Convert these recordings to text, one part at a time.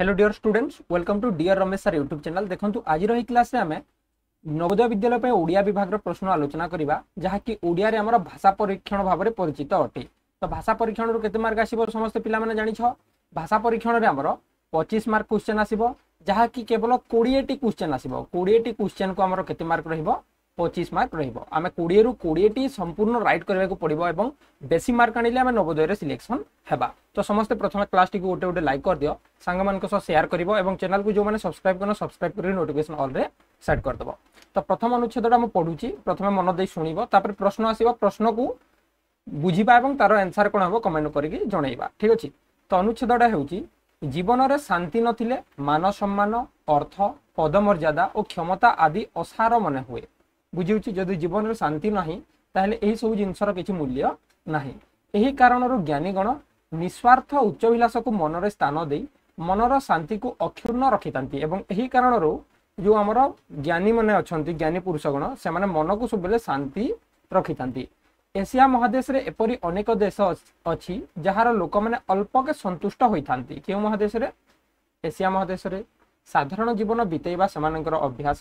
hello dear students welcome to dear Ramesh sir YouTube channel देखो आज class में आम नवोदय विद्यालय ओडिया विभाग प्रश्न आलोचना करवा जहाँकि ओडिया आम भाषा परीक्षण भाव में परिचित अटे तो भाषा परीक्षण केते मार्क आसो समस्त पाने जाणी भाषा परीक्षण में आमर पचिश मार्क क्वेश्चन आसव जहाँकि केवल कोड़े क्वेश्चन आसो कोड़े क्वेश्चन को आम केते मार्क रोक পঁচিশ মার্ক রহব আমি কোড়িয়ে কোড়িয়েটি সম্পূর্ণ রাইট করা পড়ব এবং বেশি মার্ক আনলে আমি নবোদয়ের সিলেকশন হওয়া তো সমস্তে প্রথমে ক্লাসটি গোটে গোটে লাইক করেদিও সাংগ মান সেয়ার করব এবং চ্যানেল যে সবসক্রাইব করেন সবসক্রাইব করি নোটিফিকেসন অলরে সেট করেদেব তো প্রথম অনুচ্ছেদটা আমি পড়ুছি প্রথমে মন দিয়ে শুণব তাপরে প্রশ্ন আসব প্রশ্নকু বুঝবা এবং তার আনসার কোণ হব কমেন্ট করি জনাইবা ঠিক আছে তো অনুচ্ছেদটা হচ্ছে জীবনরে শান্তি নথিলে মান সম্মান অর্থ পদমর্যাদা ও ক্ষমতা আদি অসার মনে হুয়ে ବୁଝୁଛି ଯଦି ଜୀବନରେ ଶାନ୍ତି ନାହିଁ ତାହେଲେ ଏହିସବୁ ଜିନିଷର କିଛି ମୂଲ୍ୟ ନାହିଁ ଏହି କାରଣରୁ ଜ୍ଞାନୀଗଣ ନିଃସ୍ୱାର୍ଥ ଉଚ୍ଚଭିଳାଷକୁ ମନରେ ସ୍ଥାନ ଦେଇ ମନର ଶାନ୍ତିକୁ ଅକ୍ଷୁର୍ଣ୍ଣ ରଖିଥାନ୍ତି ଏବଂ ଏହି କାରଣରୁ ଯେଉଁ ଆମର ଜ୍ଞାନୀମାନେ ଅଛନ୍ତି ଜ୍ଞାନୀ ପୁରୁଷଗଣ ସେମାନେ ମନକୁ ସବୁବେଳେ ଶାନ୍ତି ରଖିଥାନ୍ତି ଏସିଆ ମହାଦେଶରେ ଏପରି ଅନେକ ଦେଶ ଅଛି ଯାହାର ଲୋକମାନେ ଅଳ୍ପକେ ସନ୍ତୁଷ୍ଟ ହୋଇଥାନ୍ତି କେଉଁ ମହାଦେଶରେ ଏସିଆ ମହାଦେଶରେ ସାଧାରଣ ଜୀବନ ବିତେଇବା ସେମାନଙ୍କର ଅଭ୍ୟାସ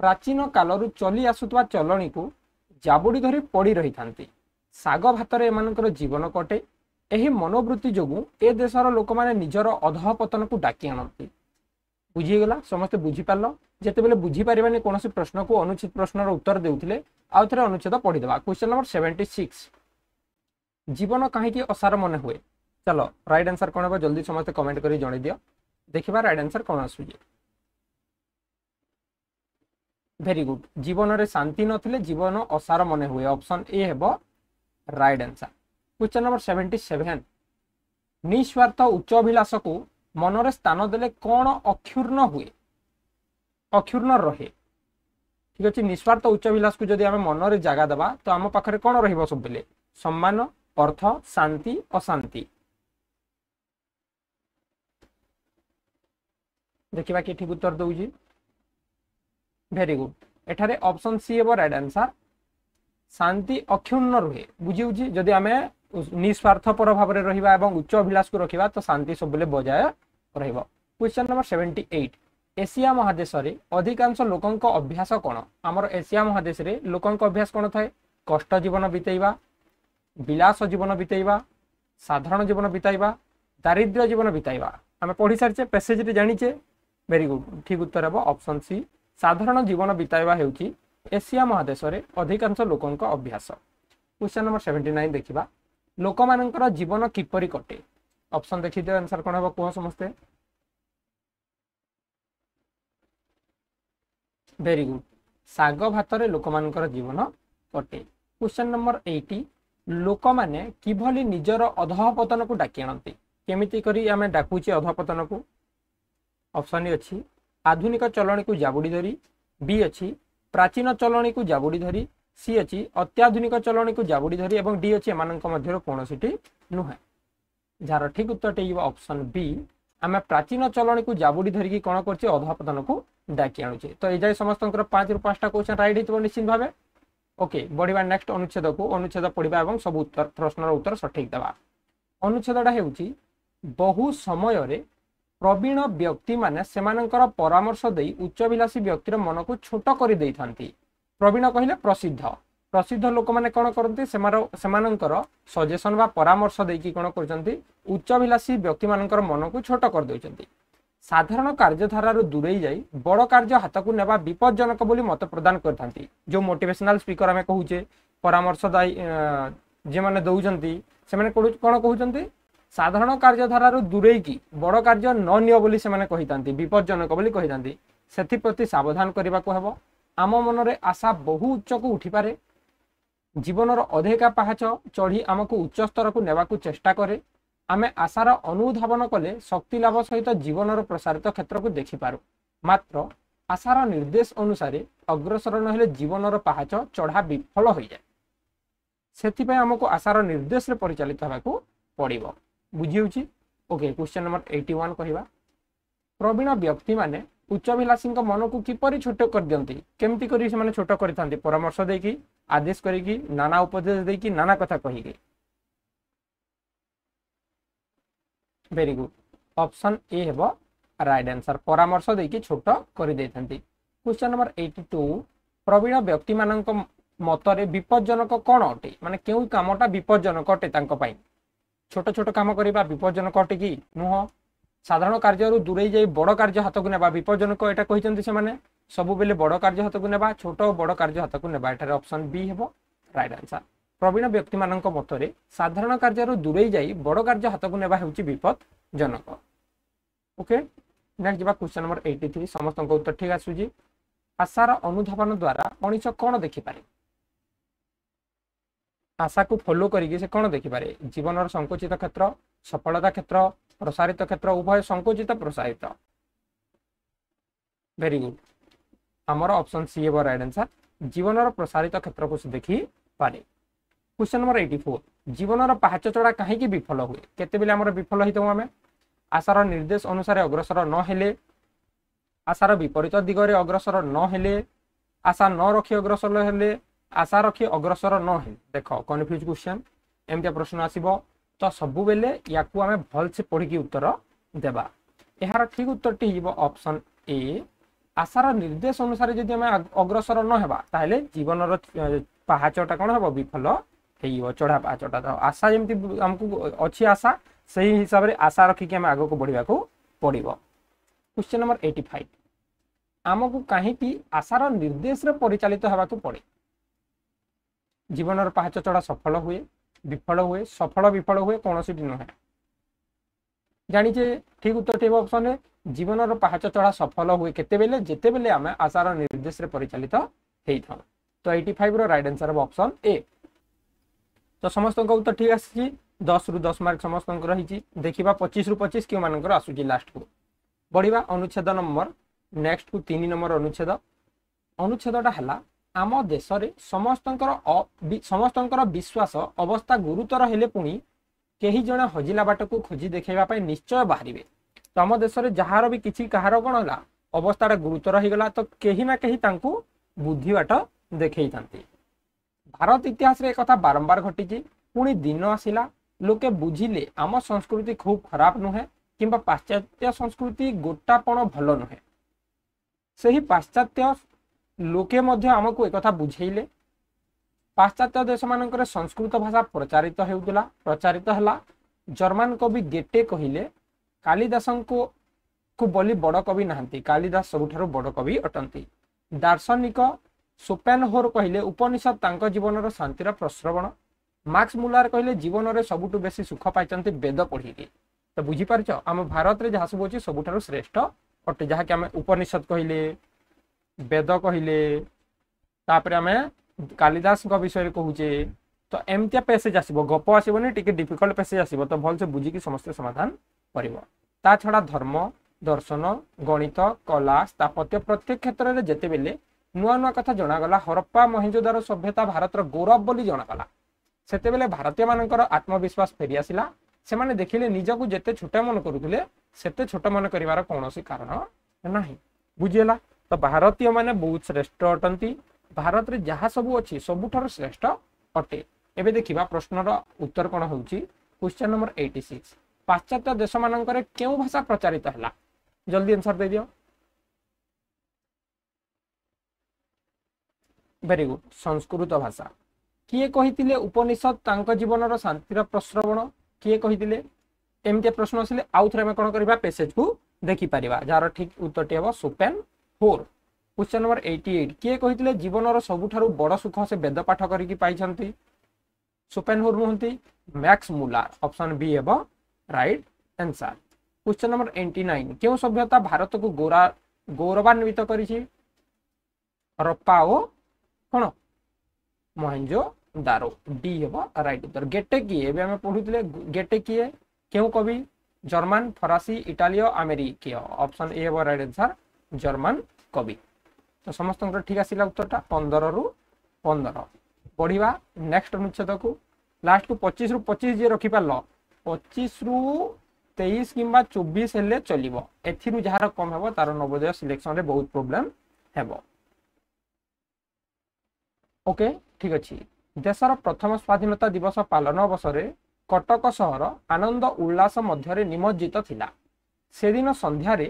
ପ୍ରାଚୀନ କାଳରୁ ଚଲି ଆସୁଥିବା ଚଲଣିକୁ ଜାବୁଡ଼ି ଧରି ପଡ଼ି ରହିଥାନ୍ତି ଶାଗ ଭାତରେ ଏମାନଙ୍କର ଜୀବନ କଟେ ଏହି ମନୋବୃତ୍ତି ଯୋଗୁଁ ଏ ଦେଶର ଲୋକମାନେ ନିଜର ଅଧଃପତନକୁ ଡାକି ଆଣନ୍ତି ବୁଝିଗଲା ସମସ୍ତେ ବୁଝିପାରିଲ ଯେତେବେଳେ ବୁଝିପାରିବାନି କୌଣସି ପ୍ରଶ୍ନକୁ ଅନୁଚ୍ଛେଦ ପ୍ରଶ୍ନର ଉତ୍ତର ଦେଉଥିଲେ ଆଉ ଥରେ ଅନୁଚ୍ଛେଦ ପଢ଼ିଦେବା କ୍ୱେଶ୍ଚନ୍ ନମ୍ବର ସେଭେଣ୍ଟି ସିକ୍ସ ଜୀବନ କାହିଁକି ଅସାର ମନେ ହୁଏ ଚାଲ ରାଇଟ୍ ଆନ୍ସର୍ କ'ଣ ହେବ ଜଲ୍ଦି ସମସ୍ତେ କମେଣ୍ଟ କରି ଜଣେଇଦିଅ ଦେଖିବା ରାଇଟ୍ ଆନ୍ସର୍ କ'ଣ ଆସୁଛି ভেরি গুড জীবনরে শান্তি নথিলে জীবন অসার মনে হুয়ে অপশন এ হব right answer question number seventy seven ନିସ୍ୱାର୍ଥ ଉଚ୍ଚ ଅଭିଳାଷକୁ ମନରେ ସ୍ଥାନ ଦେଲେ କ'ଣ ଅକ୍ଷୁର୍ଣ୍ଣ ହୁଏ ଅକ୍ଷୁର୍ଣ୍ଣ ରହେ ଠିକ ଅଛି ନିସ୍ୱାର୍ଥ ଉଚ୍ଚ ଅଭିଳାଷକୁ ଯଦି ଆମେ ମନରେ ଜାଗା ଦେବା ତ ଆମ ପାଖରେ କ'ଣ ରହିବ ସବୁବେଳେ ସମ୍ମାନ ଅର୍ଥ ଶାନ୍ତି ଅଶାନ୍ତି ଦେଖିବା କିଏ ଠିକ ଉତ୍ତର ଦଉଛି ভেরি গুড এখানে অপশন সি হব রাইট আনসার শান্তি অক্ষুণ্ণ রুহে বুঝিউছি যদি আমি নিঃস্বার্থপর ভাবে রহবা এবং উচ্চ অভিলাষকু রখা তো শান্তি সবুলে বজায় রহব কোশ্চেন নম্বর সেভেন্টি এইট এশিয়া মহাদেশে অধিকাংশ লোকঙ্ক অভ্যাস কোণ আমার এশিয়া মহাদেশে লোকঙ্ক অভ্যাস কোণ থাকে কষ্ট জীবন বিতাইবা বিলাস জীবন বিতাইবা সাধারণ জীবন বিতাইবা দারিদ্র জীবন বিতাইবা আমি পড়ি সারিছে প্যাসেজটি জানিছে ভেরি গুড ঠিক উত্তর হব অপশন সি ସାଧାରଣ ଜୀବନ ବିତାଇବା ହେଉଛି ଏସିଆ ମହାଦେଶରେ ଅଧିକାଂଶ ଲୋକଙ୍କ ଅଭ୍ୟାସ କ୍ୱେଶ୍ଚନ୍ ନମ୍ବର ସେଭେଣ୍ଟି ନାଇନ୍ ଦେଖିବା ଲୋକମାନଙ୍କର ଜୀବନ କିପରି କଟେ ଅପସନ୍ ଦେଖିଦିଅ ଆନ୍ସର୍ କ'ଣ ହେବ କୁହ ସମସ୍ତେ ଭେରି ଗୁଡ୍ ଶାଗ ଭାତରେ ଲୋକମାନଙ୍କର ଜୀବନ କଟେ କ୍ୱେଶ୍ଚନ୍ ନମ୍ବର ଏଇଟି ଲୋକମାନେ କିଭଳି ନିଜର ଅଧଃପତନକୁ ଡାକି ଆଣନ୍ତି କେମିତି କରି ଆମେ ଡାକୁଛେ ଅଧଃପତନକୁ ଅପସନ୍ ଅଛି ଆଧୁନିକ ଚଳଣିକୁ ଜାବୁଡ଼ି ଧରି ବି ଅଛି ପ୍ରାଚୀନ ଚଳଣିକୁ ଜାବୁଡ଼ି ଧରି ସି ଅଛି ଅତ୍ୟାଧୁନିକ ଚଳଣିକୁ ଜାବୁଡ଼ି ଧରି ଏବଂ ଡି ଅଛି ଏମାନଙ୍କ ମଧ୍ୟରୁ କୌଣସିଟି ନୁହେଁ ଯାହାର ଠିକ୍ ଉତ୍ତରଟି ହେବ ଅପସନ୍ ବି ଆମେ ପ୍ରାଚୀନ ଚଳଣିକୁ ଜାବୁଡ଼ି ଧରିକି କ'ଣ କରୁଛେ ଅଧାପତନକୁ ଡାକି ଆଣୁଛେ ତ ଏଯାଏ ସମସ୍ତଙ୍କର ପାଞ୍ଚରୁ ପାଞ୍ଚଟା କୋଶ୍ଚେନ୍ ରାଇଟ୍ ହେଇଥିବ ନିଶ୍ଚିତ ଭାବେ ଓକେ ବଢ଼ିବା ନେକ୍ସଟ ଅନୁଚ୍ଛେଦକୁ ଅନୁଚ୍ଛେଦ ପଢ଼ିବା ଏବଂ ସବୁ ଉତ୍ତର ପ୍ରଶ୍ନର ଉତ୍ତର ସଠିକ୍ ଦେବା ଅନୁଚ୍ଛେଦଟା ହେଉଛି ବହୁ ସମୟରେ প্রবীণ ব্যক্তি মানে সেমানকর পরামর্শ দেই উচ্চবিলাসী ব্যক্তির মনকু ছোট করে দেইথান্তি প্রবীণ কহিলে প্রসিদ্ধ প্রসিদ্ধ লোক মানে কোণ করতে সেমানকর সজেসন বা পরামর্শ দেইকি কোণ করছন্তি উচ্চবিলাসী ব্যক্তিমানকর মনকু ছোট করে দিয়েছেন সাধারণ কার্যধারার দূরে যাই বড় কার্য হাতকু নেবা বিপজ্জনক বলে মত প্রদান করে থাকে যে মোটিভেশনাল স্পিকর আমি কুচে পরামর্শদায়ী যে দৌঁচ সে কোণ কুচ ସାଧାରଣ କାର୍ଯ୍ୟଧାରାରୁ ଦୂରେଇକି ବଡ଼ କାର୍ଯ୍ୟ ନ ନିଅ ବୋଲି ସେମାନେ କହିଥାନ୍ତି ବିପଜ୍ଜନକ ବୋଲି କହିଥାନ୍ତି ସେଥିପ୍ରତି ସାବଧାନ କରିବାକୁ ହେବ ଆମ ମନରେ ଆଶା ବହୁ ଉଚ୍ଚକୁ ଉଠିପାରେ ଜୀବନର ଅଧେକା ପାହାଚ ଚଢ଼ି ଆମକୁ ଉଚ୍ଚ ସ୍ତରକୁ ନେବାକୁ ଚେଷ୍ଟା କରେ ଆମେ ଆଶାର ଅନୁଧାବନ କଲେ ଶକ୍ତି ଲାଭ ସହିତ ଜୀବନର ପ୍ରସାରିତ କ୍ଷେତ୍ରକୁ ଦେଖିପାରୁ ମାତ୍ର ଆଶାର ନିର୍ଦ୍ଦେଶ ଅନୁସାରେ ଅଗ୍ରସର ନହେଲେ ଜୀବନର ପାହାଚ ଚଢ଼ା ବିଫଳ ହୋଇଯାଏ ସେଥିପାଇଁ ଆମକୁ ଆଶାର ନିର୍ଦ୍ଦେଶରେ ପରିଚାଳିତ ହେବାକୁ ପଡ଼ିବ ବୁଝିହେଉଛି okay question number eighty one କହିବା ପ୍ରବୀଣ ବ୍ୟକ୍ତିମାନେ ଉଚ୍ଚାଭିଳାଷୀଙ୍କ ମନକୁ କିପରି ଛୋଟ କରିଦିଅନ୍ତି କେମିତି କରି ସେମାନେ ଛୋଟ କରିଥାନ୍ତି ପରାମର୍ଶ ଦେଇକି ଆଦେଶ କରିକି ନାନା ଉପଦେଶ ଦେଇକି ନାନା କଥା କହିକି ଭେରି ଗୁଡ୍ ଅପସନ୍ ଏ ହେବ ରାଇଟ୍ ଆନ୍ସର ପରାମର୍ଶ ଦେଇକି ଛୋଟ କରିଦେଇଥାନ୍ତି କ୍ୱେଶ୍ଚନ୍ ନମ୍ବର ଏଇଟି ଟୁ ପ୍ରବୀଣ ବ୍ୟକ୍ତିମାନଙ୍କ ମତରେ ବିପଜ୍ଜନକ କ'ଣ ଅଟେ ମାନେ କେଉଁ କାମଟା ବିପଜ୍ଜନକ ଅଟେ ତାଙ୍କ ପାଇଁ ছোট ছোট কাম করা বিপজ্জনক অটে কি নুহ সাধারণ কার্যর দূরে যাই বড় কার্য হাতক নেওয়া বিপজ্জনক এটা কিন্তু সে সবুলে বড় কার্য হাতক নেওয়া ছোট বড় কার্য হাতক নেওয়া এটার অপশন বি হব রাইট আনসার প্রবীণ ব্যক্তি মানক মতরে সাধারণ কার্যর দূরে যাই বড় কার্য হাতক নেওয়া হচ্ছে বিপজ্জনক ওকে নেক্সট যা কোশ্চেন নম্বর এইটি থ্রি সমস্ত উত্তর ঠিক আসুচি আশার অনুধাবন দ্বারা মনিষ কোণ দেখিপারে ଆଶାକୁ ଫଲୋ କରିକି ସେ କ'ଣ ଦେଖିପାରେ ଜୀବନର ସଙ୍କୁଚିତ କ୍ଷେତ୍ର ସଫଳତା କ୍ଷେତ୍ର ପ୍ରସାରିତ କ୍ଷେତ୍ର ଉଭୟ ସଙ୍କୁଚିତ ପ୍ରସାରିତ ଭେରି ଗୁଡ୍ ଆମର ଅପସନ୍ ସି ହେବ ରାଇଟ୍ ଆନ୍ସର୍ ଜୀବନର ପ୍ରସାରିତ କ୍ଷେତ୍ରକୁ ସେ ଦେଖିପାରେ क्वेश्चन नंबर एटी फोर जीवन पाहच चढ़ा कहीं विफल हुए केत विफल होता आम आशार निर्देश अनुसार अग्रसर नहेले आशार विपरीत दिगरे अग्रसर नहेले आशा न रखी अग्रसर हेले আশা রখি অগ্রসর নহে দেখ কনফ্ୟୁଜ୍ কোଶ୍ଚିନ୍ ଏମିତିଆ ପ୍ରଶ୍ନ ଆସିବ ତ ସବୁବେଳେ ୟାକୁ ଆମେ ଭଲସେ ପଢ଼ିକି ଉତ୍ତର ଦେବା ଏହାର ଠିକ୍ ଉତ୍ତରଟି ହେଇଯିବ ଅପସନ୍ ଏ ଆଶାର ନିର୍ଦ୍ଦେଶ ଅନୁସାରେ ଯଦି ଆମେ ଅଗ୍ରସର ନ ହେବା ତାହେଲେ ଜୀବନର ପାହାଚଟା କ'ଣ ହେବ ବିଫଲ ହେଇଯିବ ଚଢ଼ା ପାହାଚଟା ତ ଆଶା ଯେମିତି ଆମକୁ ଅଛି ଆଶା ସେହି ହିସାବରେ ଆଶା ରଖିକି ଆମେ ଆଗକୁ ବଢ଼ିବାକୁ ପଡ଼ିବ କ୍ୱେଶ୍ଚନ୍ ନମ୍ବର ଏଇଟି ଫାଇଭ୍ ଆମକୁ କାହିଁକି ଆଶାର ନିର୍ଦ୍ଦେଶରେ ପରିଚାଳିତ ହେବାକୁ ପଡ଼େ জীবনর পাহাচ চড়া সফল হুয়ে বিফল হুয়ে সফল বিফল হুয়ে কৌশি নুহে জাঁচে ঠিক উত্তরটি হব অপসনে জীবনর পাহাচ চড়া সফল হুয়ে কেতবে যেতবে আমি আশার নির্দেশে পরিচালিত হয়ে থাও তো এইটি ফাইভর রাইট আনসার হব অপসন এ তো সমস্ত উত্তর ঠিক আসছে দশ রু দশ মার্ক সমস্ত রয়েছে দেখা পঁচিশ রু পঁচিশ কেউ মানুষ আসুচি লাস্টকু বড়া অনুচ্ছেদ নম্বর নেক্সট কু তিন নম্বর অনুচ্ছেদ অনুচ্ছেদটা হল ଆମ ଦେଶରେ ସମସ୍ତଙ୍କର ସମସ୍ତଙ୍କର ବିଶ୍ୱାସ ଅବସ୍ଥା ଗୁରୁତର ହେଲେ ପୁଣି କେହି ଜଣେ ହଜିଲା ବାଟକୁ ଖୋଜି ଦେଖାଇବା ପାଇଁ ନିଶ୍ଚୟ ବାହାରିବେ ତ ଆମ ଦେଶରେ ଯାହାର ବି କିଛି କାହାର କ'ଣ ହେଲା ଅବସ୍ଥାଟା ଗୁରୁତର ହେଇଗଲା ତ କେହି ନା କେହି ତାଙ୍କୁ ବୁଦ୍ଧି ବାଟ ଦେଖେଇଥାନ୍ତି ଭାରତ ଇତିହାସରେ କଥା ବାରମ୍ବାର ଘଟିଛି ପୁଣି ଦିନ ଆସିଲା ଲୋକେ ବୁଝିଲେ ଆମ ସଂସ୍କୃତି ଖୁବ୍ ଖରାପ ନୁହେଁ କିମ୍ବା ପାଶ୍ଚାତ୍ୟ ସଂସ୍କୃତି ଗୋଟାପଣ ଭଲ ନୁହେଁ ସେହି ପାଶ୍ଚାତ୍ୟ ଲୋକେ ମଧ୍ୟ ଆମକୁ ଏକଥା ବୁଝେଇଲେ ପାଶ୍ଚାତ୍ୟ ଦେଶମାନଙ୍କରେ ସଂସ୍କୃତ ଭାଷା ପ୍ରଚାରିତ ହେଉଥିଲା ପ୍ରଚାରିତ ହେଲା ଜର୍ମାନ କବି ଗେଟେ କହିଲେ କାଳିଦାସଙ୍କୁ ବୋଲି ବଡ଼ କବି ନାହାନ୍ତି କାଳିଦାସ ସବୁଠାରୁ ବଡ଼ କବି ଅଟନ୍ତି ଦାର୍ଶନିକ ସୋପ୍ୟାନ ହୋର କହିଲେ ଉପନିଷଦ ତାଙ୍କ ଜୀବନର ଶାନ୍ତିର ପ୍ରଶ୍ରବଣ ମାକ୍ସ ମୁଲାର କହିଲେ ଜୀବନରେ ସବୁଠୁ ବେଶୀ ସୁଖ ପାଇଛନ୍ତି ବେଦ ପଢ଼ିକି ତ ବୁଝିପାରୁଛ ଆମ ଭାରତରେ ଯାହା ସବୁ ଅଛି ସବୁଠାରୁ ଶ୍ରେଷ୍ଠ ଅଟେ ଯାହାକି ଆମେ ଉପନିଷଦ କହିଲେ বেদক হিলে তাপর আমি কালিদাস কা বিষয় কহুচে তো এমতিয়া পেসেজ আসিব গপ আসিবনি টিকে ডিফিকাল্ট পেসেজ আসিব তো ভাল সে বুজি কি সমস্ত সমাধান পৰিব তা ছড়া ধর্ম দর্শন গণিত কলা স্থাপত্য প্রত্যেক ক্ষেত্ৰৰে জেতেবেলে নुआ नुआ কথা জনা গলা হরপ্পা মহেঞ্জোদারো সভ্যতা ভাৰতৰ গৌৰৱ বুলি জনা গলা সেতেবেলে ভাৰতীয় মাননকৰ আত্মবিশ্বাস ফেরি আসিলা সেমানে দেখিলে নিজক জেতে ছটা মন কৰুতলে সেতে ছটা মন কৰিবৰ কোনো সি কাৰণ নাই বুজিলা ତ ଭାରତୀୟମାନେ ବହୁତ ଶ୍ରେଷ୍ଠ ଅଟନ୍ତି ଭାରତରେ ଯାହା ସବୁ ଅଛି ସବୁଠାରୁ ଶ୍ରେଷ୍ଠ ଅଟେ ଏବେ ଦେଖିବା ପ୍ରଶ୍ନର ଉତ୍ତର କ'ଣ ହେଉଛି କ୍ୱେଶ୍ଚନ୍ ନମ୍ବର ଏଇଟି ସିକ୍ସ ପାଶ୍ଚାତ୍ୟ ଦେଶମାନଙ୍କରେ କେଉଁ ଭାଷା ପ୍ରଚାରିତ ହେଲା ଜଲ୍ଦି ଆନ୍ସର ଦେଇଦିଅ ଭେରି ଗୁଡ୍ ସଂସ୍କୃତ ଭାଷା କିଏ କହିଥିଲେ ଉପନିଷଦ ତାଙ୍କ ଜୀବନର ଶାନ୍ତିର ପ୍ରସ୍ରବଣ କିଏ କହିଥିଲେ ଏମିତିଆ ପ୍ରଶ୍ନ ଆସିଲେ ଆଉ ଥରେ ଆମେ କ'ଣ କରିବା ପେସେଜକୁ ଦେଖିପାରିବା ଯାହାର ଠିକ୍ ଉତ୍ତରଟି ହେବ ସୁପେନ୍ four question number eighty eight କିଏ କହିଥିଲେ ଜୀବନର ସବୁଠାରୁ ବଡ଼ ସୁଖ ସେ ବେଦ ପାଠ କରିକି ପାଇଛନ୍ତି ସୁପେନହୁର୍ ନୁହନ୍ତି ମ୍ୟାକ୍ସ ମୁଲାର ଅପସନ୍ ବି ହେବ right answer question number eighty nine କେଉଁ ସଭ୍ୟତା ଭାରତକୁ ଗୌରା ଗୌରବାନ୍ୱିତ କରିଛି ରପା ଓ କ'ଣ ମହେଞ୍ଜୋ ଦାରୋ ଡି ହେବ ରାଇଟ୍ ଉତ୍ତର ଗେଟେ କିଏ ଏବେ ଆମେ ପଢୁଥିଲେ ଗେଟେ କିଏ କେଉଁ କବି ଜର୍ମାନ ଫରାସୀ ଇଟାଲୀୟ ଆମେରିକୀୟ ଅପସନ୍ ଏ ହେବ ରାଇଟ୍ ଆନ୍ସର୍ ଜର୍ମାନ କବି ତ ସମସ୍ତଙ୍କର ଠିକ ଆସିଲା ଉତ୍ତରଟା ପନ୍ଦରରୁ ପନ୍ଦର ପଢ଼ିବା ନେକ୍ସଟ ଅନୁଚ୍ଛେଦକୁ ଲାଷ୍ଟକୁ ପଚିଶରୁ ପଚିଶ ଯିଏ ରଖିପାରିଲ ପଚିଶରୁ ତେଇଶ କିମ୍ବା ଚବିଶ ହେଲେ ଚଲିବ ଏଥିରୁ ଯାହାର କମ୍ ହେବ ତାର ନବୋଦୟ ସିଲେକ୍ସନରେ ବହୁତ ପ୍ରୋବ୍ଲେମ୍ ହେବ ଓକେ ଠିକ ଅଛି ଦେଶର ପ୍ରଥମ ସ୍ୱାଧୀନତା ଦିବସ ପାଳନ ଅବସରରେ କଟକ ସହର ଆନନ୍ଦ ଉଲ୍ଲାସ ମଧ୍ୟରେ ନିମଜିତ ଥିଲା ସେଦିନ ସନ୍ଧ୍ୟାରେ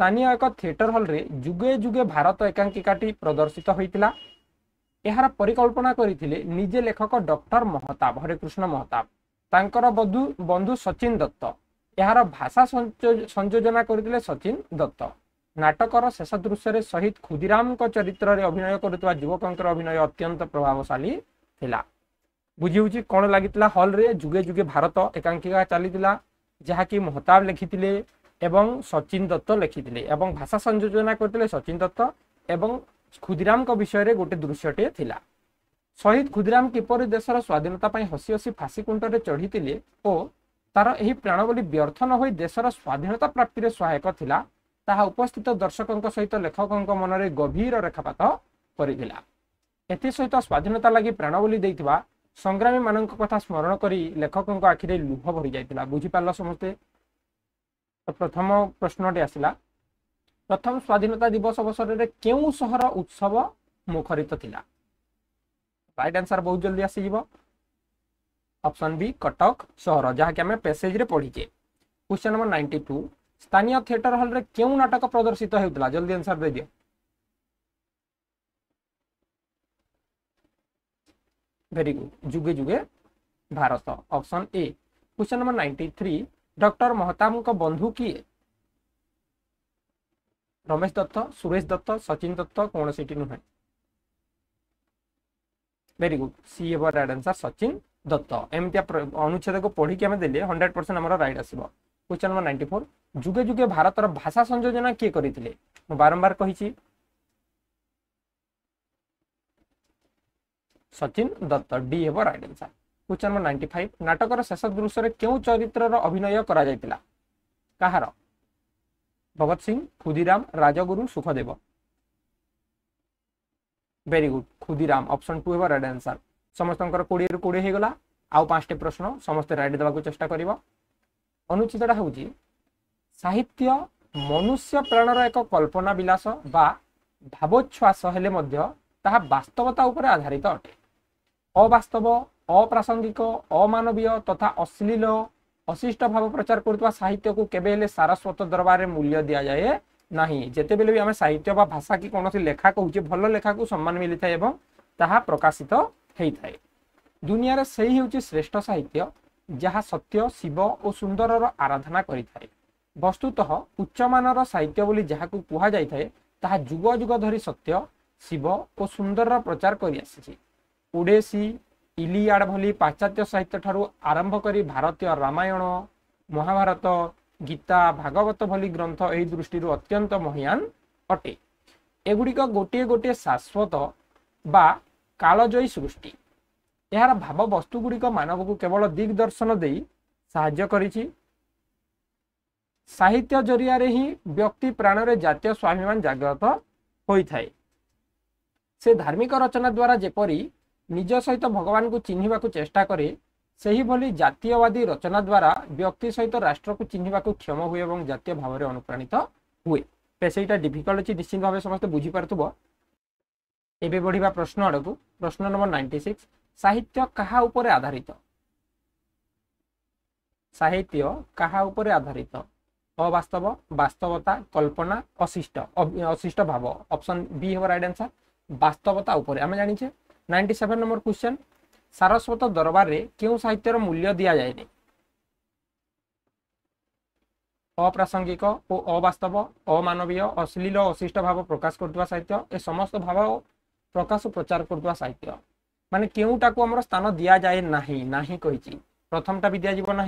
ସ୍ଥାନୀୟ ଏକ ଥିଏଟର ହଲ୍ରେ ଯୁଗେ ଯୁଗେ ଭାରତ ଏକାଙ୍କିକାଟି ପ୍ରଦର୍ଶିତ ହୋଇଥିଲା ଏହାର ପରିକଳ୍ପନା କରିଥିଲେ ନିଜେ ଲେଖକ ଡକ୍ଟର ମହତାବ ହରେକୃଷ୍ଣ ମହତାବ ତାଙ୍କର ବଧୁ ବନ୍ଧୁ ସଚିନ ଦତ୍ତ ଏହାର ଭାଷା ସଂଯୋଜନା କରିଥିଲେ ସଚିନ ଦତ୍ତ ନାଟକର ଶେଷ ଦୃଶ୍ୟରେ ଶହୀଦ ଖୁଦିରାମଙ୍କ ଚରିତ୍ରରେ ଅଭିନୟ କରୁଥିବା ଯୁବକଙ୍କର ଅଭିନୟ ଅତ୍ୟନ୍ତ ପ୍ରଭାବଶାଳୀ ଥିଲା ବୁଝିହଉଛି କ'ଣ ଲାଗିଥିଲା ହଲ୍ରେ ଯୁଗେ ଯୁଗେ ଭାରତ ଏକାଙ୍କିକା ଚାଲିଥିଲା ଯାହାକି ମହତାବ ଲେଖିଥିଲେ ଏବଂ ସଚିନ ଦତ୍ତ ଲେଖିଥିଲେ ଏବଂ ଭାଷା ସଂଯୋଜନା କରିଥିଲେ ସଚିନ ଦତ୍ତ ଏବଂ କ୍ଷୁଦିରାମଙ୍କ ବିଷୟରେ ଗୋଟେ ଦୃଶ୍ୟଟିଏ ଥିଲା ଶହୀଦ କ୍ଷୁଦିରାମ କିପରି ଦେଶର ସ୍ୱାଧୀନତା ପାଇଁ ହସି ହସି ଫାଶୀ କୁଣ୍ଡରେ ଚଢ଼ିଥିଲେ ଓ ତାର ଏହି ପ୍ରାଣ ବୋଲି ବ୍ୟର୍ଥ ନ ହୋଇ ଦେଶର ସ୍ୱାଧୀନତା ପ୍ରାପ୍ତିରେ ସହାୟକ ଥିଲା ତାହା ଉପସ୍ଥିତ ଦର୍ଶକଙ୍କ ସହିତ ଲେଖକଙ୍କ ମନରେ ଗଭୀର ରେଖାପାତ କରିଥିଲା ଏଥିସହିତ ସ୍ୱାଧୀନତା ଲାଗି ପ୍ରାଣ ବୋଲି ଦେଇଥିବା ସଂଗ୍ରାମୀମାନଙ୍କ କଥା ସ୍ମରଣ କରି ଲେଖକଙ୍କ ଆଖିରେ ଲୁଭ ଭରି ଯାଇଥିଲା ବୁଝିପାରିଲ ସମସ୍ତେ ତ ପ୍ରଥମ ପ୍ରଶ୍ନଟି ଆସିଲା ପ୍ରଥମ ସ୍ୱାଧୀନତା ଦିବସ ଅବସରରେ କେଉଁ ସହର ଉତ୍ସବ ମୁଖରିତ ଥିଲା ରାଇଟ୍ ଆନ୍ସର ବହୁତ ଜଲ୍ଦି ଆସିଯିବ ଅପସନ୍ ବି କଟକ ସହର ଯାହାକି ଆମେ ପେସେଜରେ ପଢ଼ିଛେ କ୍ୱେଶ୍ଚନ୍ ନମ୍ବର ନାଇଣ୍ଟି ଟୁ ସ୍ଥାନୀୟ ଥିଏଟର ହଲ୍ରେ କେଉଁ ନାଟକ ପ୍ରଦର୍ଶିତ ହେଉଥିଲା ଜଲ୍ଦି ଆନ୍ସର ଦେଇଦିଅ ଭେରି ଗୁଡ୍ ଯୁଗେ ଯୁଗେ Bharat option A question number ninety three doctor ମହତାବଙ୍କ ବନ୍ଧୁ କିଏ ରମେଶ ଦତ୍ତ ସୁରେଶ ଦତ୍ତ ସଚିନ ଦତ୍ତ କୌଣସିଟି ନୁହେଁ ଭେରି ଗୁଡ୍ ସି ହେବ ରାଇଟ୍ ଆନ୍ସର ସଚିନ ଦତ୍ତ ଏମିତିଆ ଅନୁଚ୍ଛେଦକୁ ପଢିକି ଆମେ ଦେଲେ ହଣ୍ଡ୍ରେଡ୍ ପରସେଣ୍ଟ ଆମର ରାଇଟ୍ ଆସିବ କ୍ୱେଶ୍ଚନ୍ ନମ୍ବର ନାଇଣ୍ଟି ଫୋର୍ ଯୁଗେ ଯୁଗେ ଭାରତର ଭାଷା ସଂଯୋଜନା କିଏ କରିଥିଲେ ମୁଁ ବାରମ୍ବାର କହିଛି ସଚିନ ଦତ୍ତ ଡି ହେବ right answer question number ninety five নাটকর শেষ দৃশ্যরে কেউ চরিত্রর অভিনয় করা যাইতিলা কাহার Bhagat Singh Khudiram Rajguru Sukhdev very good Khudiram option two হব রাইট আনসার ସମସ୍ତଙ୍କର କୋଡ଼ିଏରୁ କୋଡ଼ିଏ ହେଇଗଲା ଆଉ ପାଞ୍ଚଟି ପ୍ରଶ୍ନ ସମସ୍ତେ ରାଇଟ୍ ଦେବାକୁ ଚେଷ୍ଟା କରିବ ଅନୁଚିତଟା ହେଉଛି ସାହିତ୍ୟ ମନୁଷ୍ୟ ପ୍ରାଣର ଏକ କଳ୍ପନା ବିଳାସ ବା ଭାବୋଚ୍ଛ୍ୱାସ ହେଲେ ମଧ୍ୟ ତାହା ବାସ୍ତବତା ଉପରେ ଆଧାରିତ ଅଟେ ଅବାସ୍ତବ অপ্রাসঙ্গিক অমানবীয় তথা অশ্লীল অশিষ্ট ভাব প্রচার করুবা সাহিত্যকে কেবে হলে সারস্বত দরবারে মূল্য দিয়া যায় না যেতবে আমি সাহিত্য বা ভাষা কি কোণী লেখা কুচে ভাল লেখাকে সম্মান মিলিথায় এবং তাহা প্রকাশিত হয়ে থাকে দুনিয়ার সেই হচ্ছে শ্রেষ্ঠ সাহিত্য যাহা সত্য শিব ও সুন্দরর আরাধনা করে থাকে বস্তুতঃ উচ্চমানর সাহিত্য বলে যাহাকে কুহযাই থাকে তাহা যুগ যুগ ধরি সত্য শিব ও সুন্দরর প্রচার করে আসিছে ওড়েশী ଇଲିଆଡ଼ ଭଳି ପାଶ୍ଚାତ୍ୟ ସାହିତ୍ୟଠାରୁ ଆରମ୍ଭ କରି ଭାରତୀୟ ରାମାୟଣ ମହାଭାରତ ଗୀତା ଭାଗବତ ଭଳି ଗ୍ରନ୍ଥ ଏହି ଦୃଷ୍ଟିରୁ ଅତ୍ୟନ୍ତ ମହିଆନ ଅଟେ ଏଗୁଡ଼ିକ ଗୋଟିଏ ଗୋଟିଏ ଶାଶ୍ୱତ ବା କାଳଜୟୀ ସୃଷ୍ଟି ଏହାର ଭାବବସ୍ତୁଗୁଡ଼ିକ ମାନବକୁ କେବଳ ଦିଗ୍ଦର୍ଶନ ଦେଇ ସାହାଯ୍ୟ କରିଛି ସାହିତ୍ୟ ଜରିଆରେ ହିଁ ବ୍ୟକ୍ତି ପ୍ରାଣରେ ଜାତୀୟ ସ୍ୱାଭିମାନ ଜାଗ୍ରତ ହୋଇଥାଏ ସେ ଧାର୍ମିକ ରଚନା ଦ୍ୱାରା ଯେପରି ନିଜ ସହିତ ଭଗବାନଙ୍କୁ ଚିହ୍ନିବାକୁ ଚେଷ୍ଟା କରେ ସେହିଭଳି ଜାତୀୟବାଦୀ ରଚନା ଦ୍ୱାରା ବ୍ୟକ୍ତି ସହିତ ରାଷ୍ଟ୍ରକୁ ଚିହ୍ନିବାକୁ କ୍ଷମ ହୁଏ ଏବଂ ଜାତୀୟ ଭାବରେ ଅନୁପ୍ରାଣିତ ହୁଏ ସେଇଟା ଡିଫିକଲ୍ଟ ଅଛି ନିଶ୍ଚିତ ଭାବେ ସମସ୍ତେ ବୁଝିପାରୁଥିବ ଏବେ ବଢ଼ିବା ପ୍ରଶ୍ନ ଆଡ଼କୁ ପ୍ରଶ୍ନ ନମ୍ବର ନାଇଣ୍ଟି ସିକ୍ସ ସାହିତ୍ୟ କାହା ଉପରେ ଆଧାରିତ ସାହିତ୍ୟ କାହା ଉପରେ ଆଧାରିତ অবাস্তব বাস্তবতা কল্পনা অশিষ্ট অশিষ্ট ভাব অপশন বি হব রাইট আনসার বাস্তবতা উপরে আমি জানিছে নাইনটি সেভেন নম্বর কোশ্চেন সারস্বত দরবারে কেউ সাহিত্যর মূল্য দিয়া যায়নি অপ্রাসঙ্গিক ও অবাস্তব অমানবীয় অশ্লীল অশিষ্ট ভাব প্রকাশ করুয়া সাহিত্য এ সমস্ত ভাব প্রকাশ প্রচার করুয়া সাহিত্য মানে কেউটাকু আমার স্থান দিয়া যায় না না কইছি প্রথমটা বি দিয়া যাব না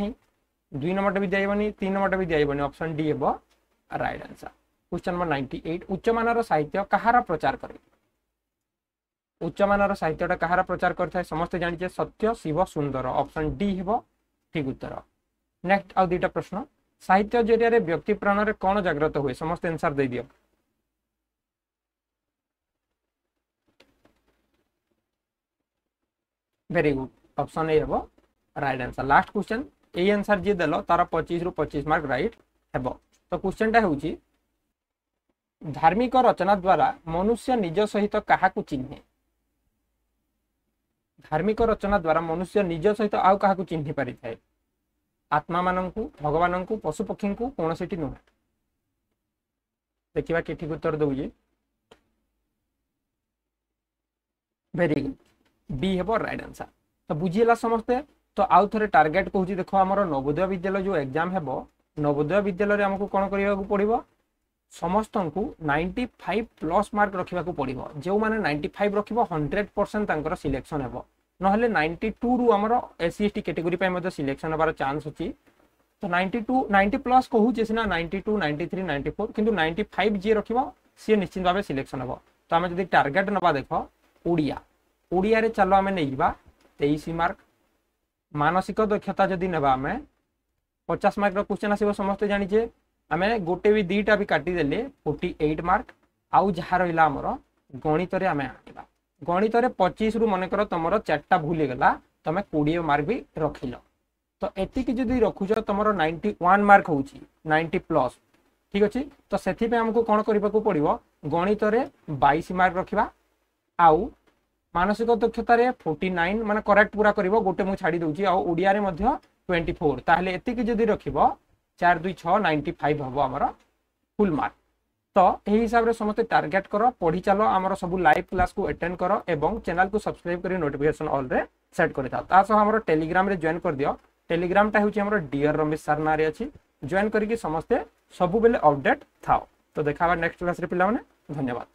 দুই নম্বরটা বি দিয়া যাবনি তিন নম্বরটা বি দিয়া যাবনি অপশন ডি হব right answer question number ninety eight উচ্চমানর সাহিত্য কাহার প্রচার করে उच्च मान साहित्य कहार प्रचार करें समस्त जानचे सत्य शिव सुंदर अप्सन डी हे ठीक उत्तर नेक्स्ट आउ दुटा प्रश्न साहित्य जरिया व्यक्ति प्राण से कौन जग्रत हुए समस्त एनसर दे दि भेरी गुड अप्सन ए हम रईट आंसर लास्ट क्वेश्चन ये आंसर जी दल तार पचीस रु पचीस मार्क रईट हम तो क्वेश्चन टा हूँ धार्मिक रचना द्वारा मनुष्य निज सहित क्या चिन्हे ଧାର୍ମିକ ରଚନା ଦ୍ୱାରା ମନୁଷ୍ୟ ନିଜ ସହିତ ଆଉ କାହାକୁ ଚିହ୍ନି ପାରିଥାଏ ଆତ୍ମାମାନଙ୍କୁ ଭଗବାନଙ୍କୁ ପଶୁପକ୍ଷୀଙ୍କୁ କୌଣସିଟି ନୁହେଁ ଦେଖିବା କିଏ ଠିକ ଉତ୍ତର ଦଉଛି ଭେରି ଗୁଡ୍ ବି ହେବ ରାଇଟ୍ ଆନ୍ସର ତ ବୁଝିହେଲା ସମସ୍ତେ ତ ଆଉ ଥରେ ଟାର୍ଗେଟ କହୁଛି ଦେଖ ଆମର ନବୋଦୟ ବିଦ୍ୟାଳୟ ଯେଉଁ ଏକ୍ଜାମ ହେବ ନବୋଦୟ ବିଦ୍ୟାଳୟରେ ଆମକୁ କ'ଣ କରିବାକୁ ପଡ଼ିବ ସମସ୍ତଙ୍କୁ ନାଇଣ୍ଟି ଫାଇଭ୍ ପ୍ଲସ୍ ମାର୍କ ରଖିବାକୁ ପଡ଼ିବ ଯେଉଁମାନେ ନାଇଣ୍ଟି ଫାଇଭ୍ ରଖିବ ହଣ୍ଡ୍ରେଡ଼୍ ପରସେଣ୍ଟ ତାଙ୍କର ସିଲେକ୍ସନ୍ ହେବ ନହେଲେ ନାଇଣ୍ଟି ଟୁରୁ ଆମର S C S T category ପାଇଁ ମଧ୍ୟ ସିଲେକ୍ସନ୍ ହେବାର ଚାନ୍ସ ଅଛି ତ ନାଇଣ୍ଟି ଟୁ ନାଇଣ୍ଟି ପ୍ଲସ୍ କହୁଛି ସିନା ninety two ninety three ninety four କିନ୍ତୁ ନାଇଣ୍ଟି ଫାଇଭ୍ ଯିଏ ରଖିବ ସିଏ ନିଶ୍ଚିନ୍ତ ଭାବେ ସିଲେକ୍ସନ୍ ହେବ ତ ଆମେ ଯଦି ଟାର୍ଗେଟ୍ ନେବା ଦେଖ ଓଡ଼ିଆ ଓଡ଼ିଆରେ ଚାଲ ଆମେ ନେଇଯିବା ତେଇଶ ମାର୍କ ମାନସିକ ଦକ୍ଷତା ଯଦି ନେବା ଆମେ ପଚାଶ ମାର୍କର କ୍ୱେଶ୍ଚନ୍ ଆସିବ ସମସ୍ତେ ଜାଣିଛେ ଆମେ ଗୋଟେ ବି ଦୁଇଟା ବି କାଟିଦେଲେ ଫୋର୍ଟି ଏଇଟ୍ ମାର୍କ ଆଉ ଯାହା ରହିଲା ଆମର ଗଣିତରେ ଆମେ ଆଣିବା ଗଣିତରେ ପଚିଶରୁ ମନେକର ତୁମର ଚାରିଟା ଭୁଲ ହେଇଗଲା ତୁମେ କୋଡ଼ିଏ ମାର୍କ ବି ରଖିଲ ତ ଏତିକି ଯଦି ରଖୁଛ ତୁମର ନାଇଣ୍ଟି ୱାନ୍ ମାର୍କ ହେଉଛି ନାଇଣ୍ଟି ପ୍ଲସ୍ ଠିକ୍ ଅଛି ତ ସେଥିପାଇଁ ଆମକୁ କ'ଣ କରିବାକୁ ପଡ଼ିବ ଗଣିତରେ ବାଇଶ ମାର୍କ ରଖିବା ଆଉ ମାନସିକ ଦକ୍ଷତାରେ ଫୋର୍ଟି ନାଇନ୍ ମାନେ କରେକ୍ଟ ପୁରା କରିବ ଗୋଟେ ମୁଁ ଛାଡ଼ି ଦେଉଛି ଆଉ ଓଡ଼ିଆରେ ମଧ୍ୟ ଟ୍ୱେଣ୍ଟି ଫୋର୍ ତାହେଲେ ଏତିକି ଯଦି ରଖିବ চার দুই ছ নাইনটি ফাইভ হব আমার ফুল মার্ক তো এই হিসাবে সমস্তে টার্গেট কর পড়ি চাল আমার সব লাইভ ক্লাস কু এটেন্ড কর এবং চ্যানেল কু সবসক্রাইব করে নোটিফিকেশন অলরে সেট করে থাও তা সহ আমার টেলিগ্রামে জয়েন করিদিও টেলিগ্রামটা হচ্ছে আমার ডিয়ার রমেশ সার নাঁরে অছি জয়েন করিকি সমস্তে সবুবেলে অপডেট থাও তো দেখা হওয়া নেক্সট ক্লাসে পিলামানে ধন্যবাদ